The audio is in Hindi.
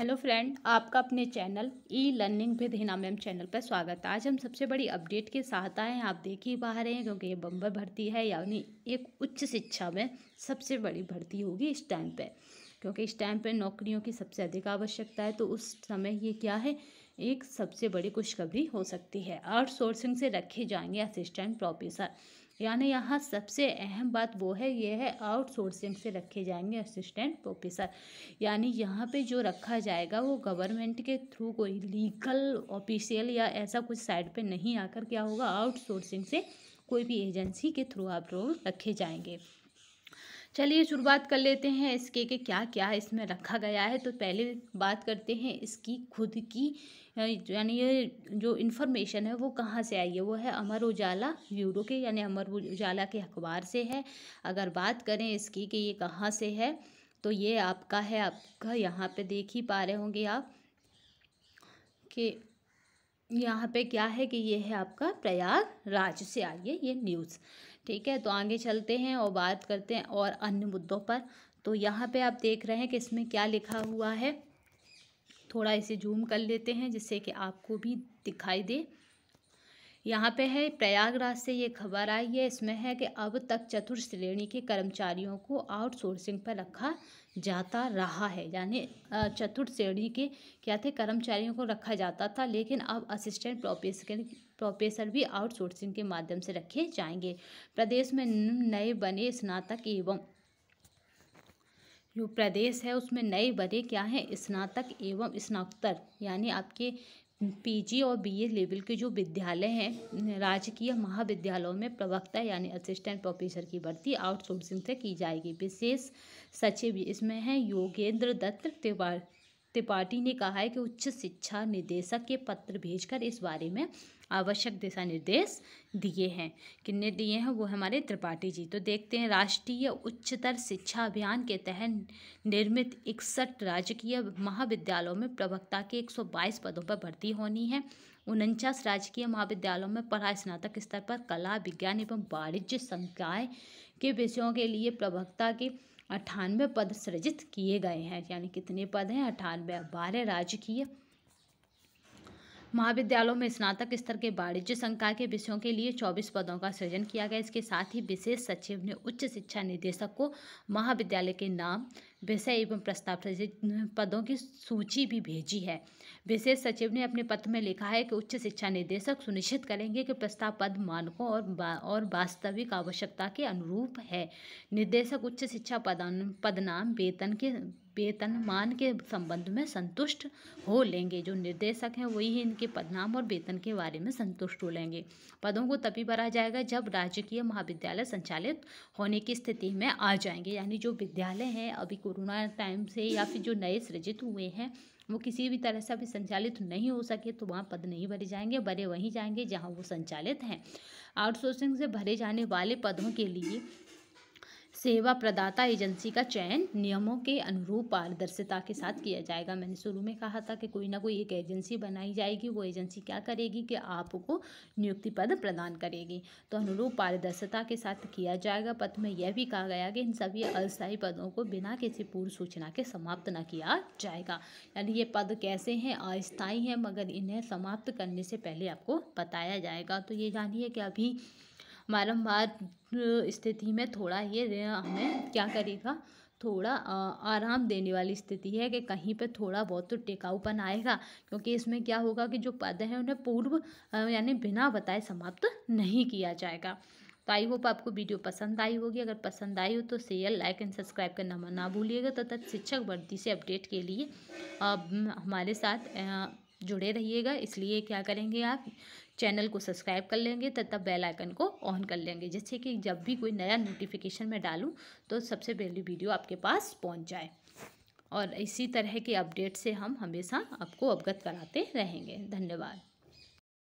हेलो फ्रेंड आपका अपने channel E learning with Hina ma'am channel पर स्वागत है आज हम सबसे बड़ी अपडेट के साथ आए हैं आप देख ही पा रहे हैं क्योंकि ये बम्बर भर्ती है यानी एक उच्च शिक्षा में सबसे बड़ी भर्ती होगी इस टाइम पे क्योंकि इस टाइम पे नौकरियों की सबसे अधिक आवश्यकता है तो उस समय ये क्या है एक सबसे बड़ी खुशखबरी हो सकती है आउटसोर्सिंग से रखे जाएंगे असिस्टेंट प्रोफेसर यानी यहाँ सबसे अहम बात वो है ये है आउटसोर्सिंग से रखे जाएंगे असिस्टेंट प्रोफेसर यानी यहाँ पे जो रखा जाएगा वो गवर्नमेंट के थ्रू कोई लीगल ऑफिशियल या ऐसा कुछ साइड पे नहीं आकर क्या होगा आउटसोर्सिंग से कोई भी एजेंसी के थ्रू आप रोल रखे जाएंगे चलिए शुरुआत कर लेते हैं इसके के क्या क्या इसमें रखा गया है तो पहले बात करते हैं इसकी खुद की यानी ये जो इन्फॉर्मेशन है वो कहाँ से आई है वो है अमर उजाला ब्यूरो के यानी अमर उजाला के अखबार से है अगर बात करें इसकी कि ये कहाँ से है तो ये आपका है आपका यहाँ पे देख ही पा रहे होंगे आप कि यहाँ पे क्या है कि ये है आपका प्रयागराज से आई है ये न्यूज़ ठीक है तो आगे चलते हैं और बात करते हैं और अन्य मुद्दों पर तो यहाँ पे आप देख रहे हैं कि इसमें क्या लिखा हुआ है थोड़ा इसे जूम कर लेते हैं जिससे कि आपको भी दिखाई दे यहाँ पे है प्रयागराज से ये खबर आई है इसमें है कि अब तक चतुर्थ श्रेणी के कर्मचारियों को आउटसोर्सिंग पर रखा जाता रहा है यानी चतुर्थ श्रेणी के क्या थे कर्मचारियों को रखा जाता था लेकिन अब असिस्टेंट प्रोफेसर प्रोफेसर भी आउटसोर्सिंग के माध्यम से रखे जाएंगे प्रदेश में नए बने स्नातक एवं जो प्रदेश है उसमें नए बने क्या हैं स्नातक एवं स्नातकोत्तर यानी आपके पीजी और बीए लेवल के जो विद्यालय हैं राजकीय महाविद्यालयों में प्रवक्ता यानी असिस्टेंट प्रोफेसर की भर्ती आउटसोर्सिंग से की जाएगी विशेष सचिव इसमें हैं योगेंद्र दत्त तिवारी त्रिपाठी ने कहा है कि उच्च शिक्षा निदेशक के पत्र भेजकर इस बारे में आवश्यक दिशा निर्देश दिए हैं किन्ने दिए हैं वो हमारे त्रिपाठी जी तो देखते हैं राष्ट्रीय उच्चतर शिक्षा अभियान के तहत निर्मित इकसठ राजकीय महाविद्यालयों में प्रवक्ता के 122 पदों पर भर्ती होनी है उनचास राजकीय महाविद्यालयों में पढ़ा स्नातक स्तर पर कला विज्ञान एवं वाणिज्य संकाय के विषयों के लिए प्रवक्ता के अठानवे पद सृजित किए गए हैं यानी कितने पद हैं अठानवे बारह राजकीय महाविद्यालयों में स्नातक स्तर के वाणिज्य संकाय के विषयों के लिए 24 पदों का सृजन किया गया इसके साथ ही विशेष सचिव ने उच्च शिक्षा निदेशक को महाविद्यालय के नाम विषय एवं प्रस्ताव पदों की सूची भी भेजी है विशेष सचिव ने अपने पत्र में लिखा है कि उच्च शिक्षा निदेशक सुनिश्चित करेंगे कि प्रस्ताव पद मानकों और बा, और वास्तविक आवश्यकता के अनुरूप है निदेशक उच्च शिक्षा पदान पदनाम वेतन के वेतन मान के संबंध में संतुष्ट हो लेंगे जो निर्देशक हैं वही इनके पदनाम और वेतन के बारे में संतुष्ट हो लेंगे पदों को तभी भरा जाएगा जब राजकीय महाविद्यालय संचालित होने की स्थिति में आ जाएंगे यानी जो विद्यालय हैं अभी कोरोना टाइम से या फिर जो नए सृजित हुए हैं वो किसी भी तरह से अभी संचालित नहीं हो सके तो वहाँ पद नहीं भरे जाएंगे भरे वहीं जाएंगे जहाँ वो संचालित हैं आउटसोर्सिंग से भरे जाने वाले पदों के लिए सेवा प्रदाता एजेंसी का चयन नियमों के अनुरूप पारदर्शिता के साथ किया जाएगा मैंने शुरू में कहा था कि कोई ना कोई एक एजेंसी बनाई जाएगी वो एजेंसी क्या करेगी कि आपको नियुक्ति पद प्रदान करेगी तो अनुरूप पारदर्शिता के साथ किया जाएगा पद में यह भी कहा गया कि इन सभी अस्थायी पदों को बिना किसी पूर्व सूचना के समाप्त न किया जाएगा यानी ये पद कैसे हैं अस्थायी हैं मगर इन्हें समाप्त करने से पहले आपको बताया जाएगा तो ये जानिए कि अभी बारम्बार स्थिति में थोड़ा ये हमें क्या करेगा थोड़ा आराम देने वाली स्थिति है कि कहीं पे थोड़ा बहुत तो टिकाऊपन आएगा क्योंकि इसमें क्या होगा कि जो पद हैं उन्हें पूर्व यानी बिना बताए समाप्त नहीं किया जाएगा तो आई होप आपको वीडियो पसंद आई होगी अगर पसंद आई हो तो शेयर लाइक एंड सब्सक्राइब करना ना भूलिएगा तथा तो शिक्षक भर्ती से अपडेट के लिए हमारे साथ जुड़े रहिएगा इसलिए क्या करेंगे आप चैनल को सब्सक्राइब कर लेंगे तथा बेल आइकन को ऑन कर लेंगे जिससे कि जब भी कोई नया नोटिफिकेशन मैं डालूँ तो सबसे पहली वीडियो आपके पास पहुँच जाए और इसी तरह के अपडेट से हम हमेशा आपको अवगत कराते रहेंगे धन्यवाद